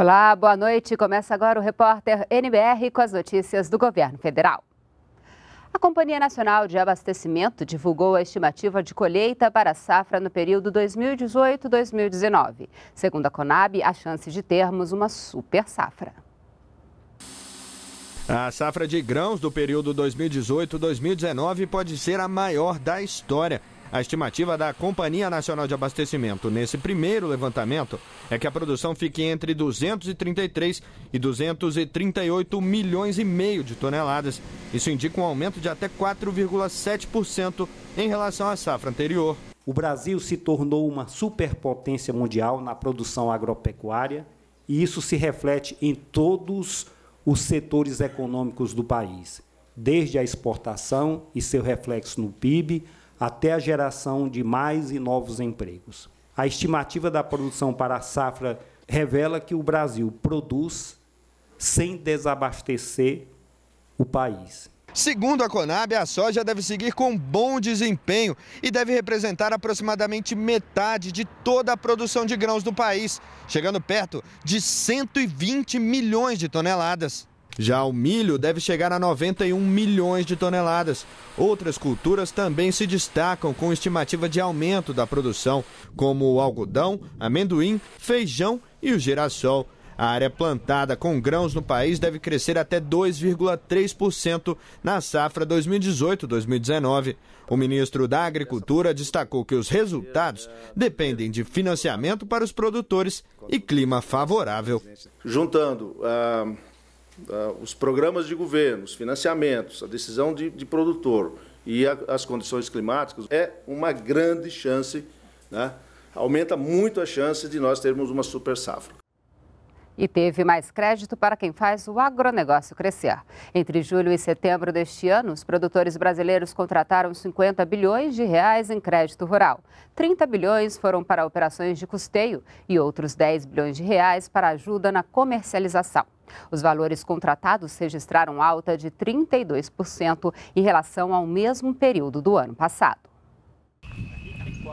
Olá, boa noite. Começa agora o repórter NBR com as notícias do governo federal. A Companhia Nacional de Abastecimento divulgou a estimativa de colheita para a safra no período 2018-2019. Segundo a Conab, há chance de termos uma super safra. A safra de grãos do período 2018-2019 pode ser a maior da história. A estimativa da Companhia Nacional de Abastecimento nesse primeiro levantamento é que a produção fique entre 233 e 238 milhões e meio de toneladas. Isso indica um aumento de até 4,7% em relação à safra anterior. O Brasil se tornou uma superpotência mundial na produção agropecuária e isso se reflete em todos os setores econômicos do país, desde a exportação e seu reflexo no PIB até a geração de mais e novos empregos. A estimativa da produção para a safra revela que o Brasil produz sem desabastecer o país. Segundo a Conab, a soja deve seguir com bom desempenho e deve representar aproximadamente metade de toda a produção de grãos do país, chegando perto de 120 milhões de toneladas. Já o milho deve chegar a 91 milhões de toneladas. Outras culturas também se destacam com estimativa de aumento da produção, como o algodão, amendoim, feijão e o girassol. A área plantada com grãos no país deve crescer até 2,3% na safra 2018-2019. O ministro da Agricultura destacou que os resultados dependem de financiamento para os produtores e clima favorável. Juntando. Ah, ah, os programas de governo, os financiamentos, a decisão de, de produtor e a, as condições climáticas, é uma grande chance, né? aumenta muito a chance de nós termos uma super safra. E teve mais crédito para quem faz o agronegócio crescer. Entre julho e setembro deste ano, os produtores brasileiros contrataram 50 bilhões de reais em crédito rural. 30 bilhões foram para operações de custeio e outros 10 bilhões de reais para ajuda na comercialização. Os valores contratados registraram alta de 32% em relação ao mesmo período do ano passado.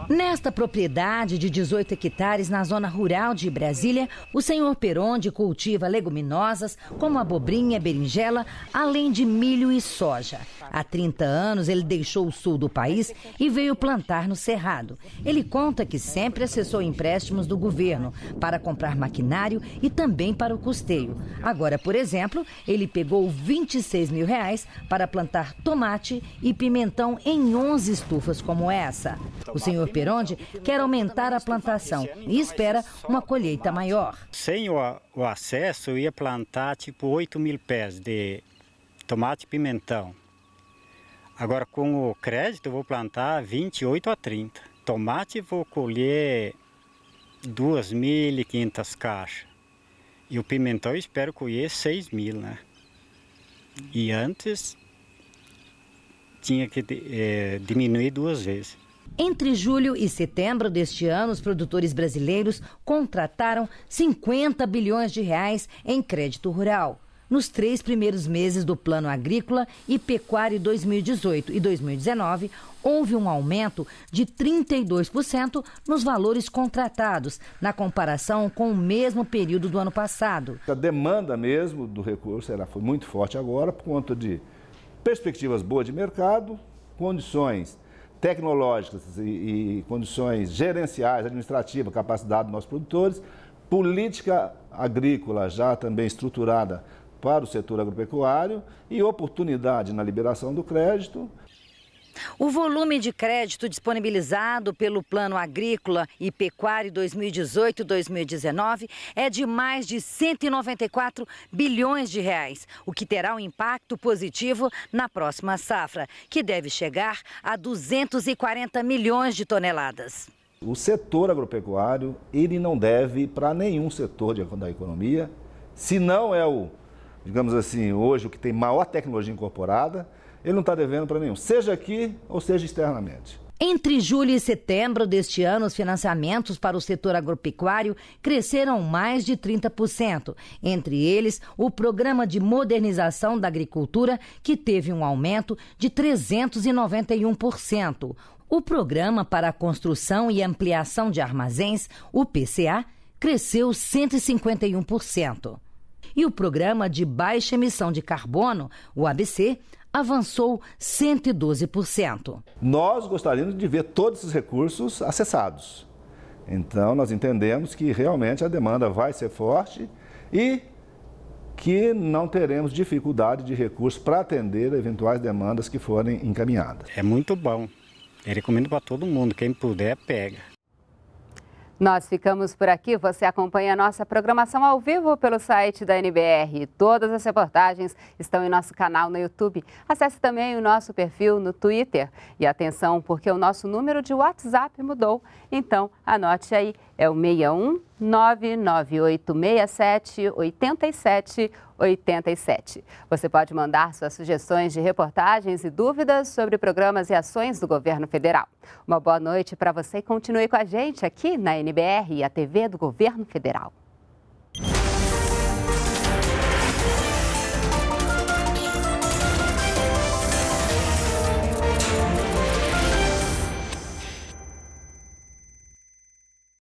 Nesta propriedade de 18 hectares na zona rural de Brasília, o senhor Peronde cultiva leguminosas como abobrinha, berinjela, além de milho e soja. Há 30 anos, ele deixou o sul do país e veio plantar no Cerrado. Ele conta que sempre acessou empréstimos do governo para comprar maquinário e também para o custeio. Agora, por exemplo, ele pegou 26 mil reais para plantar tomate e pimentão em 11 estufas como essa. O senhor Peronde quer aumentar a plantação e espera uma colheita maior. Sem o, acesso, eu ia plantar tipo 8 mil pés de tomate e pimentão. Agora com o crédito vou plantar 28 a 30. Tomate vou colher 2.500 caixas. E o pimentão espero colher 6.000, mil, né? E antes tinha que é, diminuir duas vezes. Entre julho e setembro deste ano, os produtores brasileiros contrataram 50 bilhões de reais em crédito rural nos três primeiros meses do Plano Agrícola e Pecuário 2018 e 2019, houve um aumento de 32% nos valores contratados, na comparação com o mesmo período do ano passado. A demanda mesmo do recurso ela foi muito forte agora, por conta de perspectivas boas de mercado, condições tecnológicas e, e condições gerenciais, administrativas, capacidade dos nossos produtores, política agrícola já também estruturada para o setor agropecuário e oportunidade na liberação do crédito. O volume de crédito disponibilizado pelo Plano Agrícola e Pecuário 2018-2019 é de mais de 194 bilhões de reais, o que terá um impacto positivo na próxima safra, que deve chegar a 240 milhões de toneladas. O setor agropecuário, ele não deve para nenhum setor da economia, se não é o digamos assim, hoje o que tem maior tecnologia incorporada, ele não está devendo para nenhum, seja aqui ou seja externamente. Entre julho e setembro deste ano, os financiamentos para o setor agropecuário cresceram mais de 30%. Entre eles, o Programa de Modernização da Agricultura, que teve um aumento de 391%. O Programa para a Construção e Ampliação de Armazéns, o PCA, cresceu 151%. E o Programa de Baixa Emissão de Carbono, o ABC, avançou 112%. Nós gostaríamos de ver todos esses recursos acessados. Então, nós entendemos que realmente a demanda vai ser forte e que não teremos dificuldade de recursos para atender eventuais demandas que forem encaminhadas. É muito bom. Eu recomendo para todo mundo, quem puder, pega. Nós ficamos por aqui. Você acompanha a nossa programação ao vivo pelo site da NBR. Todas as reportagens estão em nosso canal no YouTube. Acesse também o nosso perfil no Twitter. E atenção, porque o nosso número de WhatsApp mudou. Então, anote aí. É o 61 87. Você pode mandar suas sugestões de reportagens e dúvidas sobre programas e ações do governo federal. Uma boa noite para você e continue com a gente aqui na NBR, e a TV do Governo Federal.